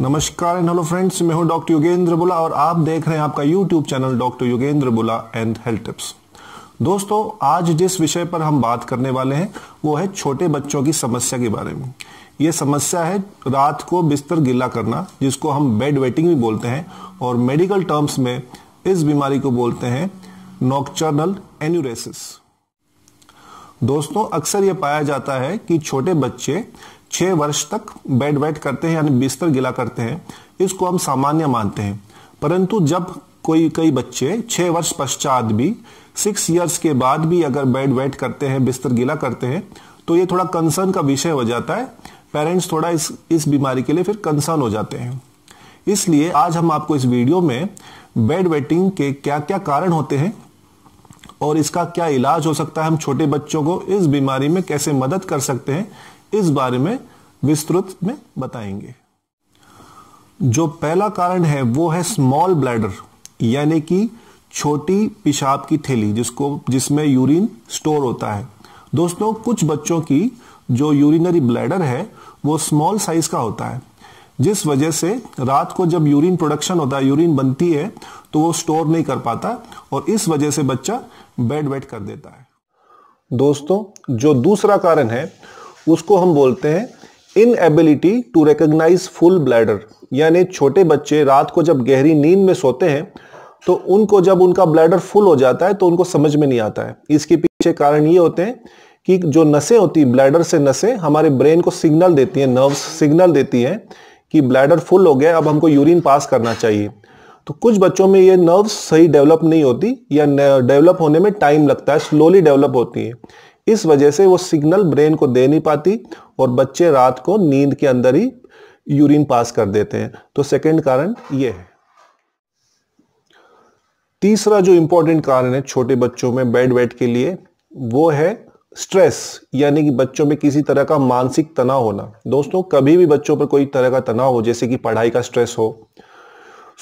नमस्कार and hello friends मैं हूं डॉक्टर योगेंद्र बुला और आप देख रहे हैं आपका यूट्यूब चैनल डॉक्टर योगेंद्र बुला एंड हेल्थ टिप्स दोस्तों आज जिस विषय पर हम बात करने वाले हैं वो है छोटे बच्चों की समस्या के बारे में ये समस्या है रात को बिस्तर गीला करना जिसको हम बेड वेटिंग भी बोलते हैं और मेडिकल टर्म्स में इस बीमारी को बोलते हैं नॉक्चर्नल एन्यूरेसिस दोस्तों अक्सर यह पाया जाता है कि छोटे बच्चे छह वर्ष तक बेड वेट करते हैं यानी बिस्तर गिला करते हैं इसको हम सामान्य मानते हैं परंतु जब कोई कई बच्चे छह वर्ष पश्चात भी सिक्स इयर्स के बाद भी अगर बेड वेट करते हैं बिस्तर गिला करते हैं तो ये थोड़ा कंसर्न का विषय हो जाता है पेरेंट्स थोड़ा इस इस बीमारी के लिए फिर कंसर्न हो जाते हैं इसलिए आज हम आपको इस वीडियो में बेड वेटिंग के क्या क्या कारण होते हैं और इसका क्या इलाज हो सकता है हम छोटे बच्चों को इस बीमारी में कैसे मदद कर सकते हैं इस बारे में विस्तृत में बताएंगे जो पहला कारण है वो है स्मॉल ब्लैडर यानी कि छोटी पेशाब की थैली जिसको जिसमें यूरिन स्टोर होता है दोस्तों कुछ बच्चों की जो यूरिनरी ब्लैडर है वो स्मॉल साइज का होता है जिस वजह से रात को जब यूरिन प्रोडक्शन होता है यूरिन बनती है तो वो स्टोर नहीं कर पाता और इस वजह से बच्चा बेड वेट कर देता है दोस्तों जो दूसरा कारण है उसको हम बोलते हैं inability to recognise full bladder यानी छोटे बच्चे रात को जब गहरी नींद में सोते हैं तो उनको जब उनका ब्लैडर फुल हो जाता है तो उनको समझ में नहीं आता है इसके पीछे कारण ये होते हैं कि जो नसें होती हैं ब्लैडर से नसें हमारे ब्रेन को सिग्नल देती हैं नर्व्स सिग्नल देती हैं कि ब्लैडर फुल हो गया अब हमको यूरिन पास करना चाहिए तो कुछ बच्चों में ये नर्व्स सही डेवलप नहीं होती या डेवलप होने में टाइम लगता है स्लोली डेवलप होती है इस वजह से वो सिग्नल ब्रेन को दे नहीं पाती और बच्चे रात को नींद के अंदर ही यूरिन पास कर देते हैं तो सेकेंड कारण ये है तीसरा जो इम्पोर्टेंट कारण है छोटे बच्चों में बेड वेट के लिए वो है स्ट्रेस यानी कि बच्चों में किसी तरह का मानसिक तनाव होना दोस्तों कभी भी बच्चों पर कोई तरह का तनाव हो जैसे कि पढ़ाई का स्ट्रेस हो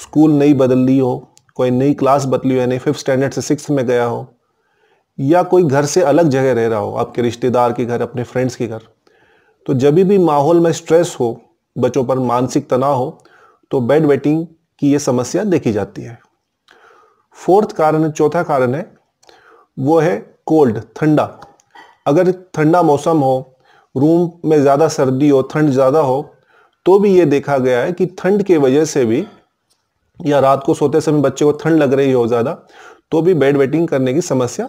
स्कूल नहीं बदल ली हो कोई नई क्लास बदली हो यानी फिफ्थ स्टैंडर्ड से सिक्स में गया हो या कोई घर से अलग जगह रह रहा हो आपके रिश्तेदार के घर अपने फ्रेंड्स के घर तो जब भी माहौल में स्ट्रेस हो बच्चों पर मानसिक तनाव हो तो बेड वेटिंग की ये समस्या देखी जाती है फोर्थ कारण चौथा कारण है वो है कोल्ड ठंडा अगर ठंडा मौसम हो रूम में ज़्यादा सर्दी हो ठंड ज़्यादा हो तो भी ये देखा गया है कि ठंड के वजह से भी या रात को सोते समय बच्चे को ठंड लग रही हो ज़्यादा तो भी बेड वेटिंग करने की समस्या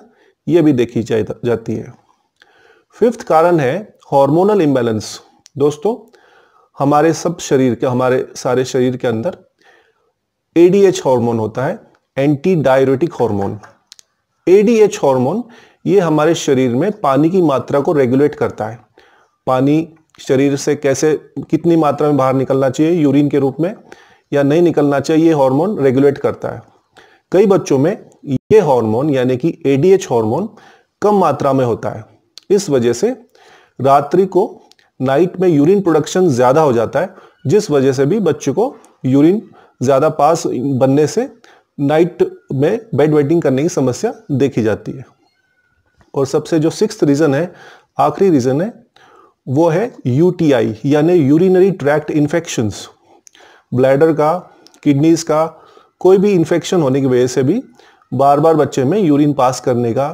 ये भी देखी जाती है फिफ्थ कारण है हार्मोनल इंबैलेंस दोस्तों हमारे सब शरीर के हमारे सारे शरीर के अंदर एडीएच हार्मोन होता है anti diuretic hormone ADH hormone ये हमारे शरीर में पानी की मात्रा को रेगुलेट करता है पानी शरीर से कैसे कितनी मात्रा में बाहर निकलना चाहिए यूरिन के रूप में या नहीं निकलना चाहिए ये हार्मोन रेगुलेट करता है कई बच्चों में ये हार्मोन यानी कि एडीएच हार्मोन कम मात्रा में होता है इस वजह से रात्रि को नाइट में यूरिन प्रोडक्शन ज़्यादा हो जाता है जिस वजह से भी बच्चे को यूरिन ज़्यादा पास बनने से नाइट में बेड वेटिंग करने की समस्या देखी जाती है और सबसे जो सिक्स रीज़न है आखिरी रीज़न है वो है यूटीआई यानी यूरिनरी ट्रैक्ट इन्फेक्शंस ब्लैडर का किडनीज़ का कोई भी इन्फेक्शन होने की वजह से भी बार बार बच्चे में यूरिन पास करने का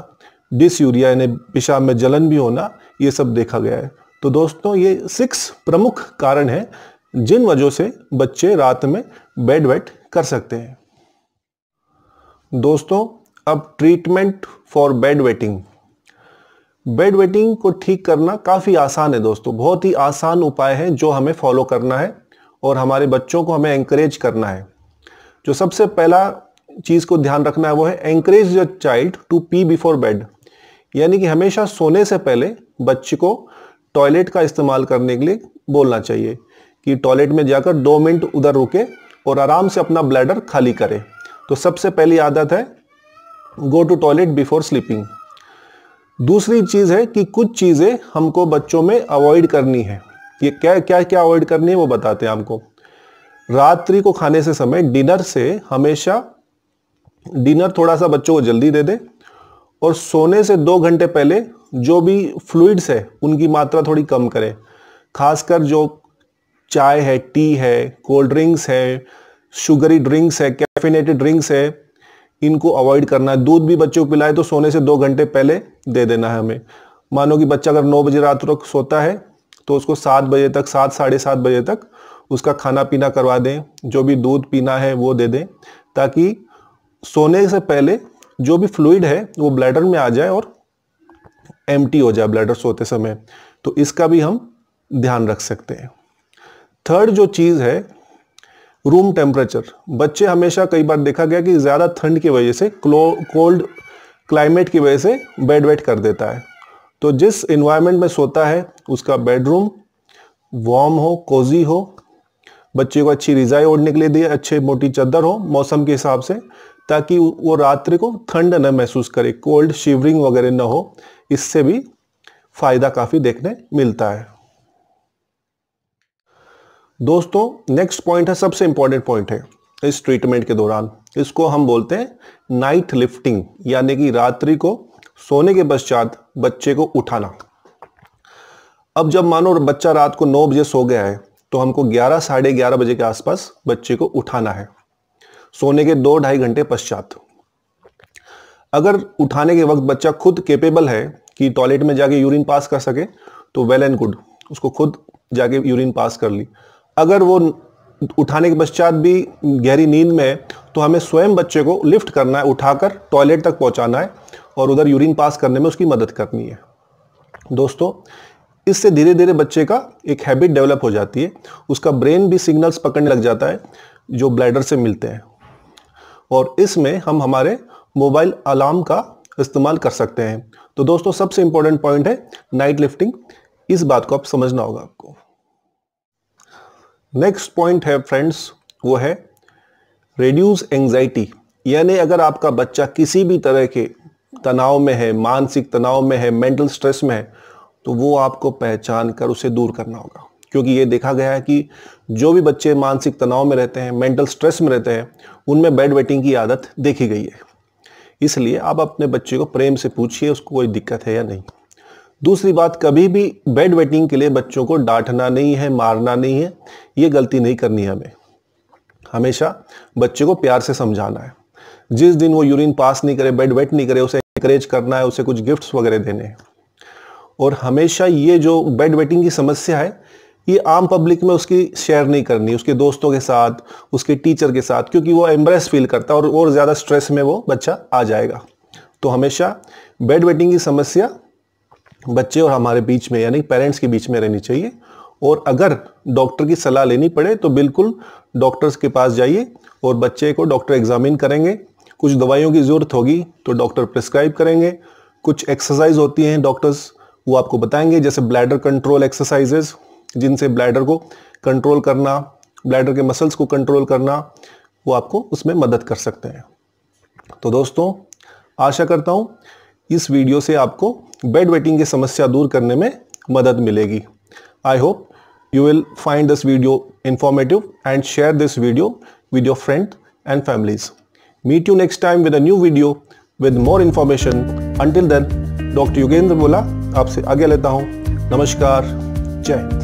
डिस यूरिया यानी पेशाब में जलन भी होना ये सब देखा गया है तो दोस्तों ये सिक्स प्रमुख कारण हैं जिन वजह से बच्चे रात में बेड वेट कर सकते हैं दोस्तों अब treatment for bed wetting bed wetting को ठीक करना काफ़ी आसान है दोस्तों बहुत ही आसान उपाय है जो हमें फॉलो करना है और हमारे बच्चों को हमें इंकरेज करना है जो सबसे पहला चीज़ को ध्यान रखना है वो है encourage your child to pee before bed यानी कि हमेशा सोने से पहले बच्चे को टॉयलेट का इस्तेमाल करने के लिए बोलना चाहिए कि टॉयलेट में जाकर दो मिनट उधर रुके और आराम से अपना ब्लैडर खाली करें तो सबसे पहली आदत है go to toilet before sleeping दूसरी चीज़ है कि कुछ चीज़ें हमको बच्चों में अवॉइड करनी है ये क्या क्या क्या अवॉइड करनी है वो बताते हैं हमको रात्रि को खाने से समय डिनर से हमेशा डिनर थोड़ा सा बच्चों को जल्दी दे दें और सोने से दो घंटे पहले जो भी फ्लूइड्स है उनकी मात्रा थोड़ी कम करें खासकर जो चाय है टी है कोल्ड ड्रिंक्स है शुगरी ड्रिंक्स है कैफिनेटेड ड्रिंक्स है इनको अवॉइड करना है दूध भी बच्चों को पिलाए तो सोने से दो घंटे पहले दे देना है हमें मानो कि बच्चा अगर नौ बजे रात तक सोता है तो उसको सात बजे तक सात साढ़े सात बजे तक उसका खाना पीना करवा दें जो भी दूध पीना है वो दे दें ताकि सोने से पहले जो भी फ्लूड है वो ब्लैडर में आ जाए और एम हो जाए ब्लैडर सोते समय तो इसका भी हम ध्यान रख सकते हैं थर्ड जो चीज़ है रूम टेम्परेचर बच्चे हमेशा कई बार देखा गया कि ज़्यादा ठंड की वजह से कोल्ड क्लाइमेट की वजह से बेड वेट कर देता है तो जिस इन्वायरमेंट में सोता है उसका बेडरूम वार्म हो कोजी हो बच्चे को अच्छी रिजाई ओढ़ने के लिए दिए अच्छे मोटी चादर हो मौसम के हिसाब से ताकि वो रात्रि को ठंड न महसूस करे कोल्ड शिवरिंग वगैरह न हो इससे भी फायदा काफ़ी देखने मिलता है दोस्तों नेक्स्ट पॉइंट है सबसे इंपॉर्टेंट पॉइंट है इस ट्रीटमेंट के दौरान इसको हम बोलते हैं नाइट लिफ्टिंग यानी कि रात्रि को सोने के पश्चात बच्चे को उठाना अब जब मानो बच्चा रात को नौ बजे सो गया है तो हमको ग्यारह साढ़े ग्यारह बजे के आसपास बच्चे को उठाना है सोने के दो ढाई घंटे पश्चात अगर उठाने के वक्त बच्चा खुद केपेबल है कि टॉयलेट में जाके यूरिन पास कर सके तो वेल एंड गुड उसको खुद जाके यूरिन पास कर ली अगर वो उठाने के पश्चात भी गहरी नींद में है तो हमें स्वयं बच्चे को लिफ्ट करना है उठाकर टॉयलेट तक पहुंचाना है और उधर यूरिन पास करने में उसकी मदद करनी है दोस्तों इससे धीरे धीरे बच्चे का एक हैबिट डेवलप हो जाती है उसका ब्रेन भी सिग्नल्स पकड़ने लग जाता है जो ब्लैडर से मिलते हैं और इसमें हम हमारे मोबाइल अलार्म का इस्तेमाल कर सकते हैं तो दोस्तों सबसे इम्पोर्टेंट पॉइंट है नाइट लिफ्टिंग इस बात को आप समझना होगा आपको नेक्स्ट पॉइंट है फ्रेंड्स वो है रेड्यूस एंगजाइटी यानी अगर आपका बच्चा किसी भी तरह के तनाव में है मानसिक तनाव में है मेंटल स्ट्रेस में है तो वो आपको पहचान कर उसे दूर करना होगा क्योंकि ये देखा गया है कि जो भी बच्चे मानसिक तनाव में रहते हैं मेंटल स्ट्रेस में रहते हैं उनमें बेड वेटिंग की आदत देखी गई है इसलिए आप अपने बच्चे को प्रेम से पूछिए उसको कोई दिक्कत है या नहीं दूसरी बात कभी भी बेड वेटिंग के लिए बच्चों को डांटना नहीं है मारना नहीं है ये गलती नहीं करनी है हमें हमेशा बच्चे को प्यार से समझाना है जिस दिन वो यूरिन पास नहीं करे बेड वेट नहीं करे उसे इंकरेज करना है उसे कुछ गिफ्ट्स वगैरह देने हैं और हमेशा ये जो बेड वेटिंग की समस्या है ये आम पब्लिक में उसकी शेयर नहीं करनी उसके दोस्तों के साथ उसके टीचर के साथ क्योंकि वो एम्ब्रेस फील करता है और और ज़्यादा स्ट्रेस में वो बच्चा आ जाएगा तो हमेशा बेड वेटिंग की समस्या बच्चे और हमारे बीच में यानी पेरेंट्स के बीच में रहनी चाहिए और अगर डॉक्टर की सलाह लेनी पड़े तो बिल्कुल डॉक्टर्स के पास जाइए और बच्चे को डॉक्टर एग्जामिन करेंगे कुछ दवाइयों की ज़रूरत होगी तो डॉक्टर प्रिस्क्राइब करेंगे कुछ एक्सरसाइज होती हैं डॉक्टर्स वो आपको बताएंगे जैसे ब्लैडर कंट्रोल एक्सरसाइजेज जिनसे ब्लैडर को कंट्रोल करना ब्लैडर के मसल्स को कंट्रोल करना वो आपको उसमें मदद कर सकते हैं तो दोस्तों आशा करता हूँ इस वीडियो से आपको बेड वेटिंग की समस्या दूर करने में मदद मिलेगी I hope you will find this video informative and share this video with your friend and families meet you next time with a new video with more information until then doctor Yogendra बोला आपसे आगे लेता हूँ नमस्कार जय हिंद